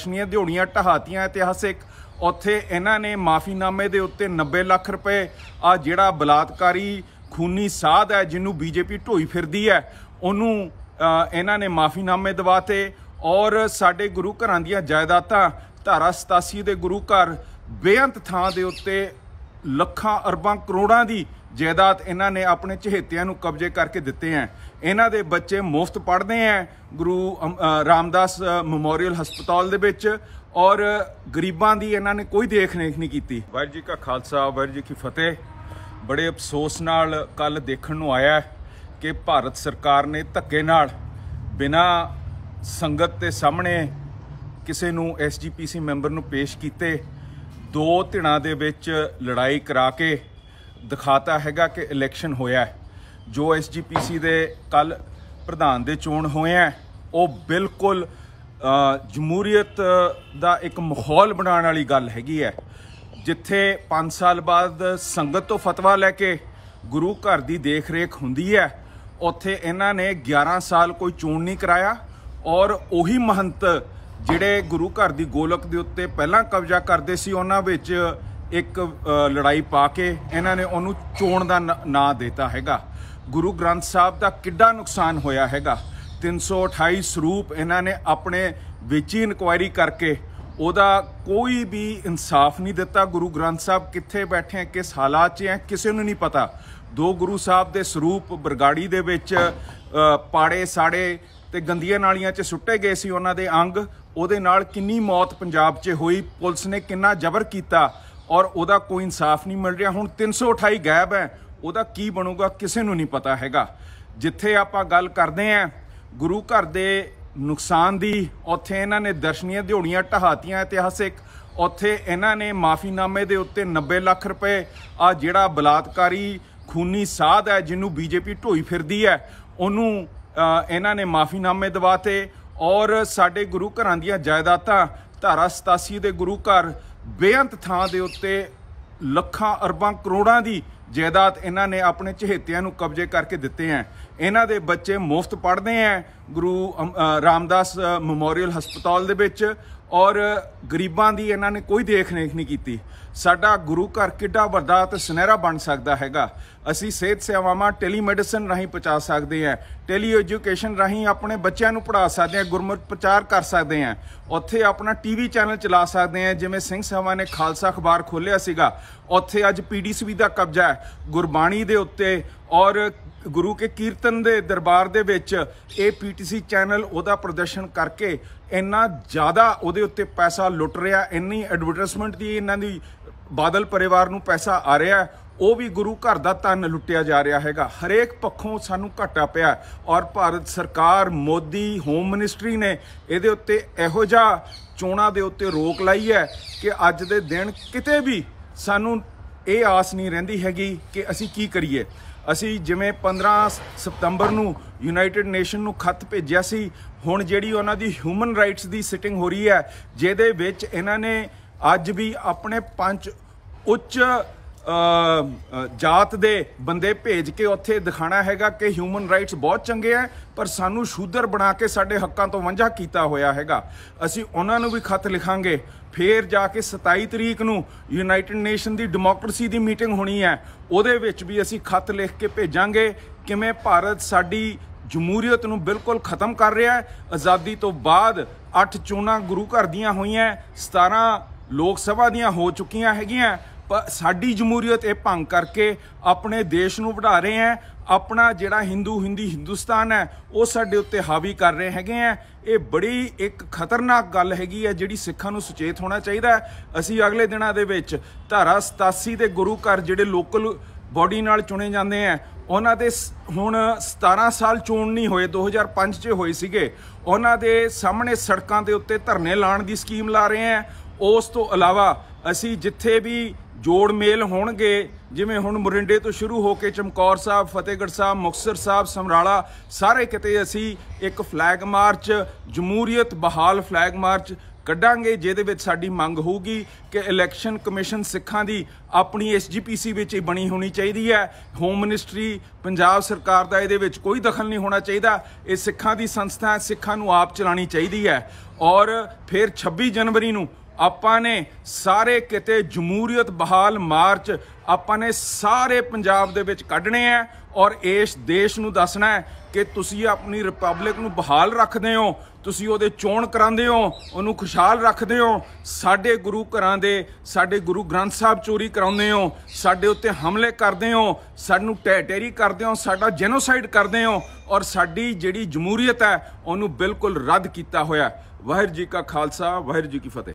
ਕਸ਼ਮੀਰ ਦਿਹੋੜੀਆਂ ਟਹਾਤੀਆਂ ਇਤਿਹਾਸਿਕ ਉੱਥੇ ਇਹਨਾਂ ਨੇ ਮਾਫੀਨਾਮੇ ਦੇ ਉੱਤੇ 90 ਲੱਖ ਰੁਪਏ ਆ ਜਿਹੜਾ ਬਲਾਤਕਾਰੀ ਖੂਨੀ ਸਾਧ ਹੈ ਜਿਹਨੂੰ ਬੀਜੇਪੀ ਢੋਈ ਫਿਰਦੀ ਹੈ ਉਹਨੂੰ ਇਹਨਾਂ ਨੇ ਮਾਫੀਨਾਮੇ ਦਵਾਤੇ ਔਰ ਸਾਡੇ ਗੁਰੂ ਘਰਾਂ ਦੀਆਂ ਜਾਇਦਾਦਾਂ ਧਾਰਾ 87 ਦੇ ਗੁਰੂ ਘਰ ਬੇਅੰਤ ਥਾਂ ਦੇ ਉੱਤੇ ਲੱਖਾਂ ਅਰਬਾਂ ਕਰੋੜਾਂ ਦੀ ਜਾਇਦਾਦ ਇਹਨਾਂ ਨੇ ਆਪਣੇ ਚਹੇਤਿਆਂ ਨੂੰ ਕਬਜ਼ੇ ਕਰਕੇ ਦਿੱਤੇ ਆ ਇਹਨਾਂ ਦੇ ਬੱਚੇ ਮੁਫਤ ਪੜ੍ਹਦੇ ਆ ਗੁਰੂ ਰਾਮਦਾਸ ਮੈਮੋਰੀਅਲ ਹਸਪਤਾਲ ਦੇ ਵਿੱਚ ਔਰ ਗਰੀਬਾਂ ਦੀ ਇਹਨਾਂ ਨੇ ਕੋਈ ਦੇਖ ਰੇਖ ਨਹੀਂ ਕੀਤੀ ਵਾਹਿਗੁਰੂ ਜੀ ਕਾ ਖਾਲਸਾ ਵਾਹਿਗੁਰੂ ਜੀ ਕੀ ਫਤਿਹ ਬੜੇ ਅਫਸੋਸ ਨਾਲ ਕੱਲ ਦੇਖਣ ਨੂੰ ਆਇਆ ਕਿ ਭਾਰਤ ਸਰਕਾਰ ਨੇ ਧੱਕੇ ਨਾਲ ਬਿਨਾ ਸੰਗਤ ਦੇ ਸਾਹਮਣੇ ਕਿਸੇ ਨੂੰ ਐਸਜੀਪੀਸੀ ਮੈਂਬਰ ਨੂੰ ਪੇਸ਼ ਕੀਤੇ ਦੋ ਧਿਰਾਂ ਦੇ ਵਿੱਚ ਲੜਾਈ ਕਰਾ ਕੇ ਦਿਖਾਤਾ ਹੈਗਾ ਕਿ ਇਲੈਕਸ਼ਨ ਹੋਇਆ ਹੈ ਜੋ ਐਸਜੀਪੀਸੀ ਦੇ ਕੱਲ ਪ੍ਰਧਾਨ ਦੇ ਚੋਣ ਹੋਏ ਆ ਉਹ ਬਿਲਕੁਲ ਜਮਹੂਰੀਅਤ ਦਾ ਇੱਕ ਮਾਹੌਲ ਬਣਾਉਣ ਵਾਲੀ ਗੱਲ ਹੈਗੀ ਹੈ ਜਿੱਥੇ 5 ਸਾਲ ਬਾਅਦ ਸੰਗਤ ਤੋਂ ਫਤਵਾ ਲੈ ਕੇ ਗੁਰੂ ਘਰ ਦੀ ਦੇਖਰੇਖ ਹੁੰਦੀ ਹੈ ਉੱਥੇ ਇਹਨਾਂ ਨੇ 11 ਸਾਲ ਕੋਈ ਚੋਣ ਨਹੀਂ ਕਰਾਇਆ ਔਰ ਉਹੀ ਮਹੰਤ ਜਿਹੜੇ ਗੁਰੂ ਘਰ ਦੀ ਗੋਲਕ ਦੇ ਉੱਤੇ ਪਹਿਲਾਂ ਕਬਜ਼ਾ ਕਰਦੇ ਸੀ ਉਹਨਾਂ ਵਿੱਚ ਇੱਕ ਲੜਾਈ ਪਾ ਕੇ ਇਹਨਾਂ ਨੇ ਉਹਨੂੰ ਚੋਣ ਦਾ ਨਾਂ ਦਿੱਤਾ ਹੈਗਾ ਗੁਰੂ ਗ੍ਰੰਥ ਸਾਹਿਬ ਦਾ ਕਿੱਡਾ ਨੁਕਸਾਨ ਹੋਇਆ ਹੈਗਾ 328 ਸਰੂਪ ਇਹਨਾਂ ਨੇ ਆਪਣੇ ਵਿੱਚ ਹੀ ਇਨਕੁਆਇਰੀ ਕਰਕੇ ਉਹਦਾ ਕੋਈ ਵੀ ਇਨਸਾਫ ਨਹੀਂ ਦਿੱਤਾ ਗੁਰੂ ਗ੍ਰੰਥ ਸਾਹਿਬ ਕਿੱਥੇ ਬੈਠੇ ਆ ਕਿਸ ਹਾਲਾਤ 'ਚ ਆ ਕਿਸੇ ਨੂੰ ਨਹੀਂ ਪਤਾ ਦੋ ਗੁਰੂ ਸਾਹਿਬ ਦੇ ਸਰੂਪ ਬਰਗਾੜੀ ਦੇ ਵਿੱਚ ਪਾੜੇ ਸਾੜੇ ਤੇ ਗੰਦੀਆਂ ਨਾਲੀਆਂ 'ਚ ਸੁੱਟੇ ਗਏ ਸੀ ਉਹਨਾਂ ਦੇ ਅੰਗ ਉਹਦੇ ਨਾਲ ਕਿੰਨੀ ਮੌਤ ਪੰਜਾਬ 'ਚ ਹੋਈ ਪੁਲਿਸ ਨੇ ਕਿੰਨਾ ਜ਼ਬਰ ਕੀਤਾ ਔਰ ਉਹਦਾ ਕੋਈ ਇਨਸਾਫ ਨਹੀਂ ਮਿਲ ਰਿਹਾ ਹੁਣ 328 ਗਾਇਬ ਹੈ ਉਹਦਾ ਕੀ ਬਣੂਗਾ ਕਿਸੇ ਨੂੰ ਨਹੀਂ ਪਤਾ ਹੈਗਾ ਜਿੱਥੇ ਆਪਾਂ ਗੱਲ ਕਰਦੇ ਆਂ ਗੁਰੂ ਘਰ ਦੇ ਨੁਕਸਾਨ ਦੀ ਉੱਥੇ ਇਹਨਾਂ ਨੇ ਦਰਸ਼ਨੀਆਂ ਦਿਹਾੜੀਆਂ ਟਹਾਤੀਆਂ ਇਤਿਹਾਸਿਕ ਉੱਥੇ ਇਹਨਾਂ ਨੇ ਮਾਫੀਨਾਮੇ ਦੇ ਉੱਤੇ 90 ਲੱਖ ਰੁਪਏ ਆ ਜਿਹੜਾ ਬਲਾਤਕਾਰੀ ਖੂਨੀ ਸਾਧ ਹੈ ਜਿਹਨੂੰ ਬੀਜੇਪੀ ਢੋਈ ਫਿਰਦੀ ਹੈ ਉਹਨੂੰ ਇਹਨਾਂ ਨੇ ਮਾਫੀਨਾਮੇ ਦਿਵਾਤੇ ਔਰ ਸਾਡੇ ਗੁਰੂ ਘਰਾਂ ਦੀਆਂ ਜਾਇਦਾਦਾਂ ਧਾਰਾ 87 ਦੇ ਗੁਰੂ ਘਰ ਬੇਅੰਤ ਥਾਂ ਦੇ ਉੱਤੇ ਲੱਖਾਂ ਅਰਬਾਂ ਕਰੋੜਾਂ ਦੀ ਜਾਇਦਾਦ ਇਹਨਾਂ ਨੇ ਆਪਣੇ ਚਹੇਤਿਆਂ ਨੂੰ ਕਬਜ਼ੇ ਕਰਕੇ ਦਿੱਤੇ ਆ ਇਹਨਾਂ ਦੇ ਬੱਚੇ ਮੁਫਤ ਪੜ੍ਹਦੇ ਆ ਗੁਰੂ ਰਾਮਦਾਸ ਮੈਮੋਰੀਅਲ ਹਸਪਤਾਲ ਦੇ ਵਿੱਚ ਔਰ ਗਰੀਬਾਂ ਦੀ ਇਹਨਾਂ ਨੇ ਕੋਈ ਦੇਖ ਰੇਖ ਨਹੀਂ ਕੀਤੀ ਸਾਡਾ ਗੁਰੂ ਘਰ ਕਿੱਡਾ ਵੱਡਾ ਤੇ ਸੁਨਹਿਰਾ ਬਣ ਸਕਦਾ ਹੈਗਾ ਅਸੀਂ ਸਿਹਤ ਸੇਵਾਵਾਂ ਟੈਲੀਮੈਡੀਸਨ ਰਾਹੀਂ ਪਹੁੰਚਾ ਸਕਦੇ ਆ ਟੈਲੀ ਐਜੂਕੇਸ਼ਨ ਰਾਹੀਂ ਆਪਣੇ ਬੱਚਿਆਂ ਨੂੰ ਪੜ੍ਹਾ ਸਕਦੇ ਆ ਗੁਰਮਤਿ ਪ੍ਰਚਾਰ ਕਰ ਸਕਦੇ ਆ ਉੱਥੇ ਆਪਣਾ ਟੀਵੀ ਚੈਨਲ ਚਲਾ ਸਕਦੇ ਆ ਜਿਵੇਂ ਸਿੰਘ ਸਭਾ ਨੇ ਖਾਲਸਾ ਅਖਬਾਰ ਖੋਲ੍ਹਿਆ ਸੀਗਾ ਉੱਥੇ ਅੱਜ ਪੀਡੀਸੀਬੀ ਦਾ ਕਬਜ਼ਾ ਹੈ ਗੁਰਬਾਣੀ ਦੇ ਉੱਤੇ ਔਰ ਗੁਰੂ ਕੇ ਕੀਰਤਨ ਦੇ ਦਰਬਾਰ ਦੇ ਵਿੱਚ ਇਹ ਪੀਟੀਸੀ ਚੈਨਲ ਉਹਦਾ ਪ੍ਰਦਰਸ਼ਨ ਕਰਕੇ ਇੰਨਾ ਜ਼ਿਆਦਾ ਉਹਦੇ ਉੱਤੇ ਪੈਸਾ ਲੁੱਟ ਰਿਹਾ ਇੰਨੀ ਐਡਵਰਟਾਈਜ਼ਮੈਂਟ ਦੀ ਇਹਨਾਂ ਦੀ ਬਾਦਲ ਪਰਿਵਾਰ ਨੂੰ ਪੈਸਾ ਆ ਰਿਹਾ ਉਹ ਵੀ ਗੁਰੂ ਘਰ ਦਾ ਧਨ ਲੁੱਟਿਆ ਜਾ ਰਿਹਾ ਹੈਗਾ ਹਰੇਕ ਪੱਖੋਂ ਸਾਨੂੰ ਘਾਟਾ ਪਿਆ ਔਰ ਭਾਰਤ ਸਰਕਾਰ ਮੋਦੀ ਹੋਮ ਮਿਨਿਸਟਰੀ ਨੇ ਇਹਦੇ ਉੱਤੇ ਇਹੋ ਜਿਹਾ ਚੋਣਾ ਦੇ ਉੱਤੇ ਰੋਕ ਲਾਈ ਹੈ ਕਿ ਅੱਜ ਦੇ ਦਿਨ ਕਿਤੇ ਵੀ ਸਾਨੂੰ ਇਹ ਆਸ ਨਹੀਂ ਰਹਿੰਦੀ ਹੈਗੀ ਕਿ ਅਸੀਂ ਕੀ ਕਰੀਏ ਅਸੀਂ ਜਿਵੇਂ 15 ਸਤੰਬਰ ਨੂੰ ਯੂਨਾਈਟਿਡ ਨੇਸ਼ਨ ਨੂੰ ਖੱਤ ਭੇਜਿਆ ਸੀ ਹੁਣ ਜਿਹੜੀ ਉਹਨਾਂ ਦੀ ਹਿਊਮਨ ਰਾਈਟਸ ਦੀ ਸਿਟਿੰਗ ਹੋ ਰਹੀ ਹੈ ਜਿਹਦੇ ਵਿੱਚ ਇਹਨਾਂ ਨੇ ਅੱਜ ਵੀ ਆਪਣੇ ਪੰਜ ਉੱਚ ਜਾਤ ਦੇ ਬੰਦੇ ਭੇਜ ਕੇ ਉੱਥੇ ਦਿਖਾਣਾ ਹੈਗਾ ਕਿ ਹਿਊਮਨ ਰਾਈਟਸ ਬਹੁਤ ਚੰਗੇ ਆ ਪਰ ਸਾਨੂੰ ਸ਼ੂਦਰ ਬਣਾ ਕੇ ਸਾਡੇ ਹੱਕਾਂ ਤੋਂ ਵਾਂਝਾ ਕੀਤਾ ਹੋਇਆ ਹੈਗਾ ਅਸੀਂ ਉਹਨਾਂ ਨੂੰ ਵੀ ਖੱਤ ਲਿਖਾਂਗੇ ਫੇਰ ਜਾ ਕੇ 27 ਤਰੀਕ ਨੂੰ ਯੂਨਾਈਟਿਡ ਨੇਸ਼ਨ ਦੀ ਡੈਮੋਕ੍ਰੇਸੀ ਦੀ ਮੀਟਿੰਗ ਹੋਣੀ ਹੈ ਉਹਦੇ ਵਿੱਚ ਵੀ ਅਸੀਂ ਖੱਤ ਲਿਖ ਕੇ ਭੇਜਾਂਗੇ ਕਿਵੇਂ ਭਾਰਤ ਸਾਡੀ ਜਮਹੂਰੀਅਤ ਨੂੰ ਬਿਲਕੁਲ ਖਤਮ ਕਰ ਰਿਹਾ ਹੈ ਆਜ਼ਾਦੀ ਤੋਂ ਬਾਅਦ 8 ਚੋਣਾਂ ਗੁਰੂ ਘਰ ਦੀਆਂ ਹੋਈਆਂ 17 ਲੋਕ ਸਭਾ ਦੀਆਂ ਹੋ ਚੁੱਕੀਆਂ ਹੈਗੀਆਂ ਸਾਡੀ ਜਮਹੂਰੀਅਤ ਇਹ ਭੰਗ ਕਰਕੇ ਆਪਣੇ ਦੇਸ਼ ਨੂੰ ਵਢਾ ਰਹੇ ਆ ਆਪਣਾ ਜਿਹੜਾ ਹਿੰਦੂ ਹਿੰਦੀ ਹਿੰਦੁਸਤਾਨ ਹੈ ਉਹ ਸਾਡੇ ਉੱਤੇ ਹਾਵੀ ਕਰ ਰਹੇ ਹੈਗੇ ਆ ਇਹ ਬੜੀ ਇੱਕ ਖਤਰਨਾਕ ਗੱਲ ਹੈਗੀ ਹੈ ਜਿਹੜੀ ਸਿੱਖਾਂ ਨੂੰ ਸੁਚੇਤ ਹੋਣਾ ਚਾਹੀਦਾ ਅਸੀਂ ਅਗਲੇ ਦਿਨਾਂ ਦੇ ਵਿੱਚ ਧਾਰਾ 87 ਦੇ ਗੁਰੂ ਘਰ ਜਿਹੜੇ ਲੋਕਲ ਬੋਡੀ ਨਾਲ ਚੁਣੇ ਜਾਂਦੇ ਆ ਉਹਨਾਂ ਦੇ ਹੁਣ 17 ਸਾਲ ਚੋਣ ਨਹੀਂ ਹੋਏ 2005 ਚ ਹੋਏ ਸੀਗੇ ਉਹਨਾਂ ਦੇ ਸਾਹਮਣੇ ਸੜਕਾਂ ਦੇ ਉੱਤੇ ਧਰਨੇ ਲਾਉਣ ਦੀ ਸਕੀਮ ਲਾ ਰਹੇ ਆ ਉਸ ਤੋਂ ਇਲਾਵਾ ਅਸੀਂ ਜਿੱਥੇ ਵੀ ਜੋੜ ਮੇਲ ਹੋਣਗੇ ਜਿਵੇਂ ਹੁਣ ਮੁਰਿੰਡੇ ਤੋਂ ਸ਼ੁਰੂ ਹੋ ਕੇ ਚਮਕੌਰ ਸਾਹਿਬ ਫਤਿਹਗੜ੍ਹ ਸਾਹਿਬ ਮੁਕਸਰ ਸਾਹਿਬ ਸਮਰਾਲਾ ਸਾਰੇ ਕਿਤੇ ਅਸੀਂ ਇੱਕ ਫਲੈਗ ਮਾਰਚ ਜਮਹੂਰੀਅਤ ਬਹਾਲ ਫਲੈਗ ਮਾਰਚ ਕੱਢਾਂਗੇ ਜਿਹਦੇ ਵਿੱਚ ਸਾਡੀ ਮੰਗ ਹੋਊਗੀ ਕਿ ਇਲੈਕਸ਼ਨ ਕਮਿਸ਼ਨ ਸਿੱਖਾਂ ਦੀ ਆਪਣੀ ਐਸਜੀਪੀਸੀ ਵਿੱਚ ਹੀ ਬਣੀ ਹੋਣੀ ਚਾਹੀਦੀ ਹੈ ਹੋਮ ਮਿਨਿਸਟਰੀ ਪੰਜਾਬ ਸਰਕਾਰ ਦਾ ਇਹਦੇ ਵਿੱਚ ਕੋਈ ਦਖਲ ਨਹੀਂ ਹੋਣਾ ਚਾਹੀਦਾ ਇਹ ਸਿੱਖਾਂ ਦੀ ਸੰਸਥਾ ਹੈ ਸਿੱਖਾਂ ਨੂੰ ਆਪ ਚਲਾਣੀ ਚਾਹੀਦੀ ਹੈ ਔਰ ਫਿਰ 26 ਜਨਵਰੀ ਨੂੰ ਆਪਾਂ ਨੇ ਸਾਰੇ ਕਿਤੇ ਜਮਹੂਰੀਅਤ ਬਹਾਲ ਮਾਰਚ ਆਪਾਂ ਨੇ ਸਾਰੇ ਪੰਜਾਬ ਦੇ ਵਿੱਚ ਕੱਢਣੇ ਆ ਔਰ ਇਸ ਦੇਸ਼ ਨੂੰ ਦੱਸਣਾ ਹੈ ਕਿ ਤੁਸੀਂ ਆਪਣੀ ਰਿਪਬਲਿਕ ਨੂੰ ਬਹਾਲ ਰੱਖਦੇ ਹੋ ਤੁਸੀਂ ਉਹਦੇ ਚੋਣ ਕਰਾਉਂਦੇ ਹੋ ਉਹਨੂੰ ਖੁਸ਼ਹਾਲ ਰੱਖਦੇ ਹੋ ਸਾਡੇ ਗੁਰੂ ਘਰਾਂ ਦੇ ਸਾਡੇ ਗੁਰੂ ਗ੍ਰੰਥ ਸਾਹਿਬ ਚੋਰੀ ਕਰਾਉਂਦੇ ਹੋ ਸਾਡੇ ਉੱਤੇ ਹਮਲੇ ਕਰਦੇ ਹੋ ਸਾਨੂੰ ਟੈਟੇਰੀ ਕਰਦੇ ਹੋ ਸਾਡਾ ਜੈਨੋਸਾਈਡ ਕਰਦੇ ਹੋ ਔਰ ਸਾਡੀ ਜਿਹੜੀ ਜਮਹੂਰੀਅਤ ਹੈ ਉਹਨੂੰ ਬਿਲਕੁਲ ਰੱਦ ਕੀਤਾ ਹੋਇਆ ਵਾਹਿਗੁਰੂ ਜੀ ਕਾ ਖਾਲਸਾ ਵਾਹਿਗੁਰੂ ਜੀ ਕੀ ਫਤਿਹ